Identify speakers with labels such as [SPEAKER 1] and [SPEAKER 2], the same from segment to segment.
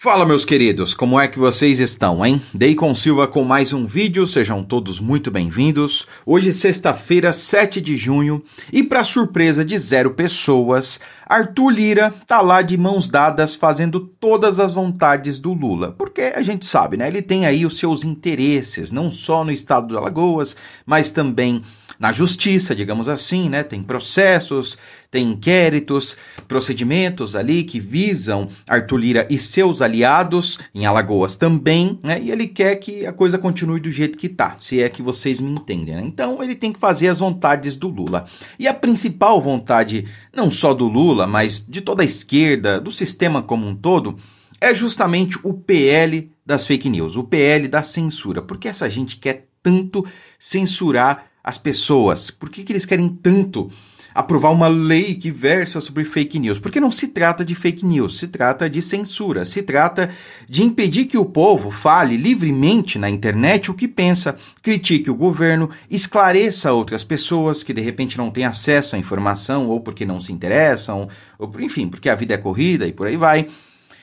[SPEAKER 1] Fala meus queridos, como é que vocês estão, hein? Dei com Silva com mais um vídeo, sejam todos muito bem-vindos. Hoje sexta-feira, 7 de junho, e para surpresa de zero pessoas, Arthur Lira tá lá de mãos dadas fazendo todas as vontades do Lula. Porque a gente sabe, né? Ele tem aí os seus interesses, não só no estado de Alagoas, mas também na justiça, digamos assim, né? Tem processos, tem inquéritos, procedimentos ali que visam Arthur Lira e seus aliados, em Alagoas também, né? E ele quer que a coisa continue do jeito que tá, se é que vocês me entendem, né? Então ele tem que fazer as vontades do Lula. E a principal vontade, não só do Lula, mas de toda a esquerda, do sistema como um todo, é justamente o PL das fake news, o PL da censura. Porque essa gente quer tanto censurar as pessoas? Por que, que eles querem tanto aprovar uma lei que versa sobre fake news, porque não se trata de fake news, se trata de censura, se trata de impedir que o povo fale livremente na internet o que pensa, critique o governo, esclareça outras pessoas que de repente não têm acesso à informação ou porque não se interessam, ou enfim, porque a vida é corrida e por aí vai.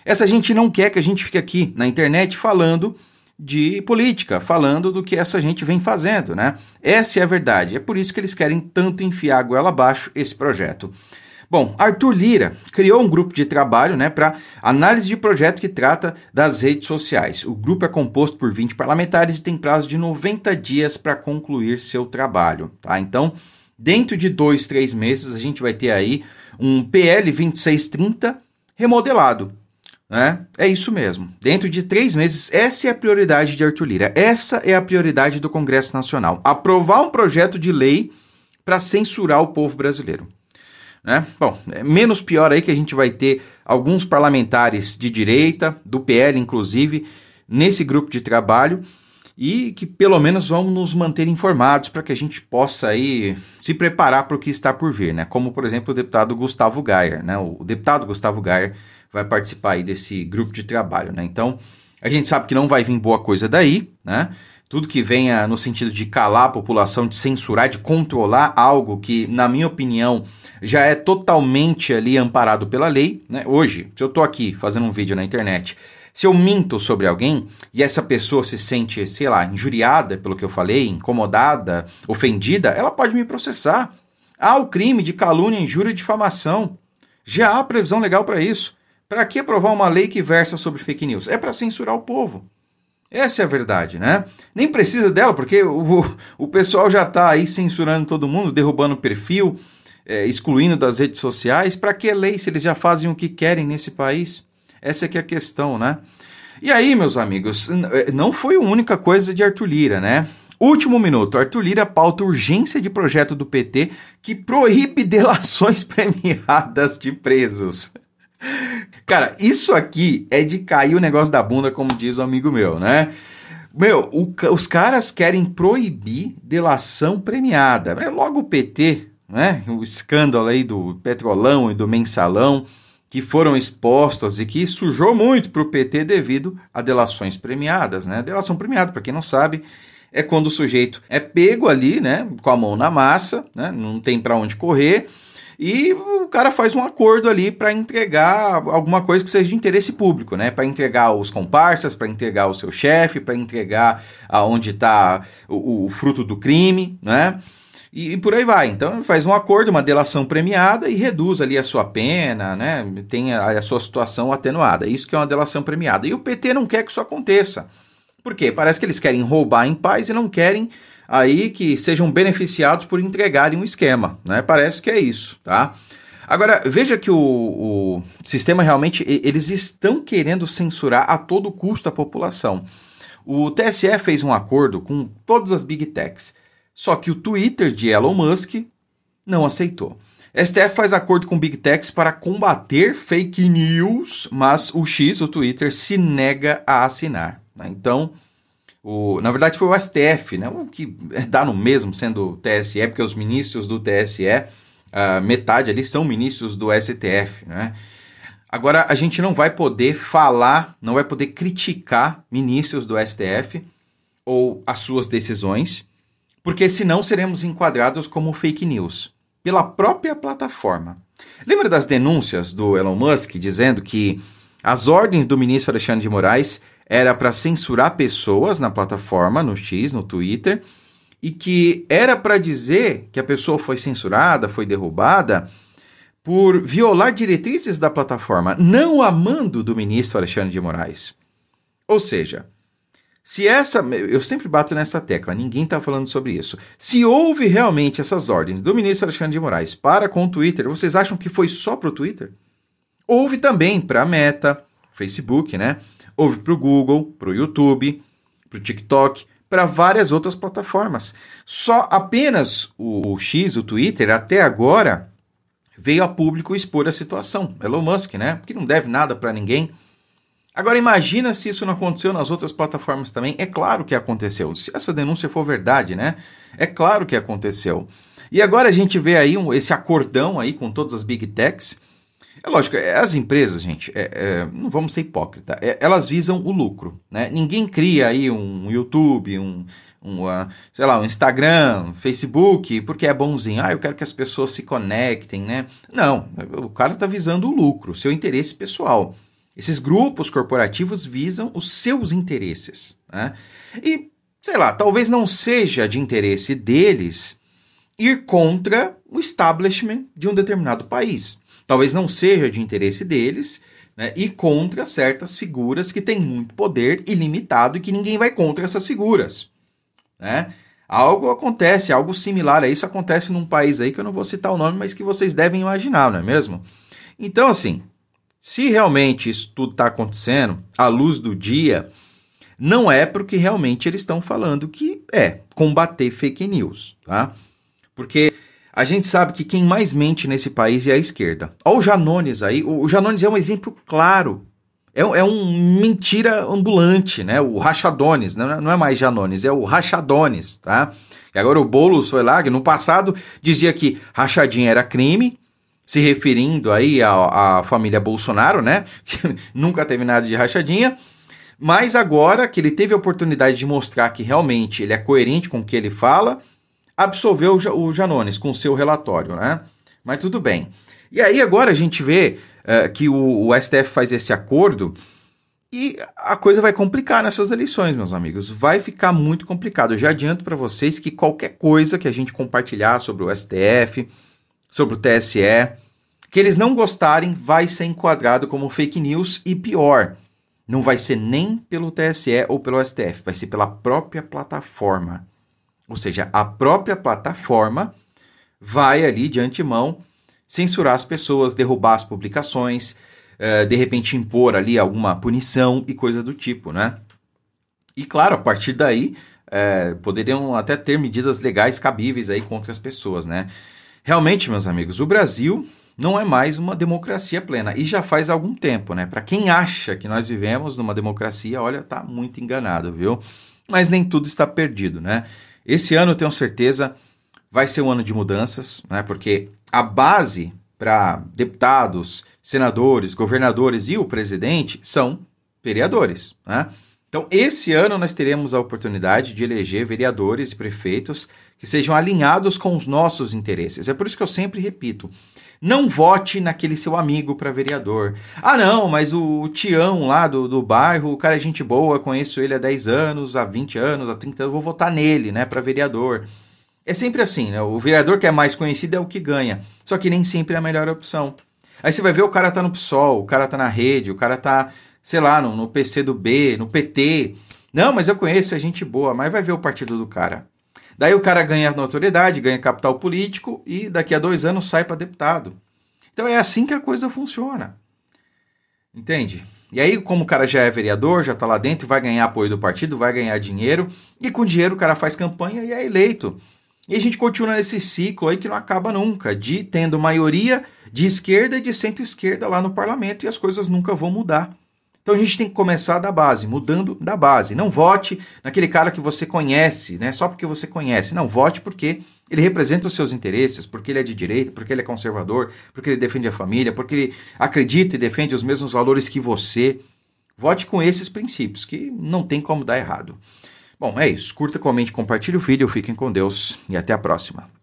[SPEAKER 1] Essa gente não quer que a gente fique aqui na internet falando de política, falando do que essa gente vem fazendo, né? Essa é a verdade. É por isso que eles querem tanto enfiar a goela abaixo esse projeto. Bom, Arthur Lira criou um grupo de trabalho né, para análise de projeto que trata das redes sociais. O grupo é composto por 20 parlamentares e tem prazo de 90 dias para concluir seu trabalho. Tá? Então, dentro de dois, três meses, a gente vai ter aí um PL 2630 remodelado. Né? É isso mesmo. Dentro de três meses, essa é a prioridade de Arthur Lira. Essa é a prioridade do Congresso Nacional. Aprovar um projeto de lei para censurar o povo brasileiro. Né? Bom, é menos pior aí que a gente vai ter alguns parlamentares de direita, do PL inclusive, nesse grupo de trabalho e que pelo menos vão nos manter informados para que a gente possa aí se preparar para o que está por vir, né? Como por exemplo o deputado Gustavo Gayer, né? O deputado Gustavo Gayer vai participar aí desse grupo de trabalho, né? Então a gente sabe que não vai vir boa coisa daí, né? Tudo que venha no sentido de calar a população, de censurar, de controlar algo que, na minha opinião, já é totalmente ali amparado pela lei, né? Hoje, se eu estou aqui fazendo um vídeo na internet se eu minto sobre alguém e essa pessoa se sente, sei lá, injuriada pelo que eu falei, incomodada, ofendida, ela pode me processar. Há o crime de calúnia, injúria e difamação. Já há previsão legal para isso. Para que aprovar uma lei que versa sobre fake news? É para censurar o povo. Essa é a verdade, né? Nem precisa dela, porque o, o pessoal já está aí censurando todo mundo, derrubando perfil, é, excluindo das redes sociais. Para que lei se eles já fazem o que querem nesse país? Essa é que é a questão, né? E aí, meus amigos, eh, não foi a única coisa de Arthur Lira, né? Último minuto, Arthur Lira pauta urgência de projeto do PT que proíbe delações premiadas de presos. Cara, isso aqui é de cair o negócio da bunda, como diz o amigo meu, né? Meu, o, os caras querem proibir delação premiada. É logo o PT, né? O escândalo aí do Petrolão e do Mensalão que foram expostas e que sujou muito para o PT devido a delações premiadas. Né? Delação premiada, para quem não sabe, é quando o sujeito é pego ali, né, com a mão na massa, né, não tem para onde correr, e o cara faz um acordo ali para entregar alguma coisa que seja de interesse público, né? Para entregar os comparsas, para entregar o seu chefe, para entregar aonde está o, o fruto do crime, né? e, e, por aí vai. Então faz um acordo, uma delação premiada e reduz ali a sua pena, né? Tem a, a sua situação atenuada. Isso que é uma delação premiada. E o PT não quer que isso aconteça. Por quê? Parece que eles querem roubar em paz e não querem aí que sejam beneficiados por entregarem um esquema, né? Parece que é isso, tá? Agora, veja que o, o sistema realmente, eles estão querendo censurar a todo custo a população. O TSE fez um acordo com todas as big techs só que o Twitter de Elon Musk não aceitou. STF faz acordo com Big Techs para combater fake news, mas o X, o Twitter, se nega a assinar. Né? Então, o, na verdade foi o STF, né? o que dá no mesmo sendo o TSE, porque os ministros do TSE, ah, metade ali são ministros do STF. Né? Agora, a gente não vai poder falar, não vai poder criticar ministros do STF ou as suas decisões, porque senão seremos enquadrados como fake news pela própria plataforma. Lembra das denúncias do Elon Musk dizendo que as ordens do ministro Alexandre de Moraes era para censurar pessoas na plataforma, no X, no Twitter, e que era para dizer que a pessoa foi censurada, foi derrubada por violar diretrizes da plataforma, não amando do ministro Alexandre de Moraes. Ou seja, se essa, eu sempre bato nessa tecla, ninguém está falando sobre isso. Se houve realmente essas ordens do ministro Alexandre de Moraes para com o Twitter, vocês acham que foi só para o Twitter? Houve também para a Meta, Facebook, né? Houve para o Google, para o YouTube, para o TikTok, para várias outras plataformas. Só apenas o, o X, o Twitter, até agora veio a público expor a situação. Elon Musk, né? Porque não deve nada para ninguém Agora imagina se isso não aconteceu nas outras plataformas também. É claro que aconteceu. Se essa denúncia for verdade, né? É claro que aconteceu. E agora a gente vê aí um, esse acordão aí com todas as big techs. É lógico, é, as empresas, gente, é, é, não vamos ser hipócritas, é, elas visam o lucro, né? Ninguém cria aí um YouTube, um, um uh, sei lá, um Instagram, um Facebook, porque é bonzinho. Ah, eu quero que as pessoas se conectem, né? Não, o cara está visando o lucro, seu interesse pessoal. Esses grupos corporativos visam os seus interesses. Né? E, sei lá, talvez não seja de interesse deles ir contra o establishment de um determinado país. Talvez não seja de interesse deles né, ir contra certas figuras que têm muito poder ilimitado e que ninguém vai contra essas figuras. Né? Algo acontece, algo similar a isso acontece num país aí que eu não vou citar o nome, mas que vocês devem imaginar, não é mesmo? Então, assim, se realmente isso tudo está acontecendo à luz do dia, não é porque que realmente eles estão falando, que é combater fake news, tá? Porque a gente sabe que quem mais mente nesse país é a esquerda. Olha o Janones aí, o Janones é um exemplo claro. É, é um mentira ambulante, né? O Rachadones, não é mais Janones, é o Rachadones, tá? E agora o Boulos foi lá, que no passado dizia que rachadinha era crime, se referindo aí à, à família Bolsonaro, né? Que nunca teve nada de rachadinha. Mas agora que ele teve a oportunidade de mostrar que realmente ele é coerente com o que ele fala, absolveu o Janones com seu relatório, né? Mas tudo bem. E aí agora a gente vê uh, que o, o STF faz esse acordo e a coisa vai complicar nessas eleições, meus amigos. Vai ficar muito complicado. Eu já adianto para vocês que qualquer coisa que a gente compartilhar sobre o STF, sobre o TSE, que eles não gostarem vai ser enquadrado como fake news e pior, não vai ser nem pelo TSE ou pelo STF, vai ser pela própria plataforma. Ou seja, a própria plataforma vai ali de antemão censurar as pessoas, derrubar as publicações, eh, de repente impor ali alguma punição e coisa do tipo, né? E claro, a partir daí é, poderiam até ter medidas legais cabíveis aí contra as pessoas, né? Realmente, meus amigos, o Brasil não é mais uma democracia plena e já faz algum tempo, né? Para quem acha que nós vivemos numa democracia, olha, tá muito enganado, viu? Mas nem tudo está perdido, né? Esse ano, eu tenho certeza, vai ser um ano de mudanças, né? Porque a base para deputados, senadores, governadores e o presidente são vereadores, né? Então, esse ano nós teremos a oportunidade de eleger vereadores e prefeitos que sejam alinhados com os nossos interesses. É por isso que eu sempre repito: não vote naquele seu amigo para vereador. Ah, não, mas o Tião lá do, do bairro, o cara é gente boa, conheço ele há 10 anos, há 20 anos, há 30 anos, vou votar nele, né, para vereador. É sempre assim, né? O vereador que é mais conhecido é o que ganha. Só que nem sempre é a melhor opção. Aí você vai ver o cara tá no PSOL, o cara tá na rede, o cara tá sei lá, no, no PC do B, no PT. Não, mas eu conheço, é gente boa, mas vai ver o partido do cara. Daí o cara ganha notoriedade, ganha capital político e daqui a dois anos sai para deputado. Então é assim que a coisa funciona. Entende? E aí, como o cara já é vereador, já está lá dentro, vai ganhar apoio do partido, vai ganhar dinheiro, e com dinheiro o cara faz campanha e é eleito. E a gente continua nesse ciclo aí que não acaba nunca, de tendo maioria de esquerda e de centro-esquerda lá no parlamento e as coisas nunca vão mudar. Então a gente tem que começar da base, mudando da base. Não vote naquele cara que você conhece, né? Só porque você conhece. Não vote porque ele representa os seus interesses, porque ele é de direita, porque ele é conservador, porque ele defende a família, porque ele acredita e defende os mesmos valores que você. Vote com esses princípios, que não tem como dar errado. Bom, é isso. Curta, comente, compartilhe o vídeo, fiquem com Deus e até a próxima.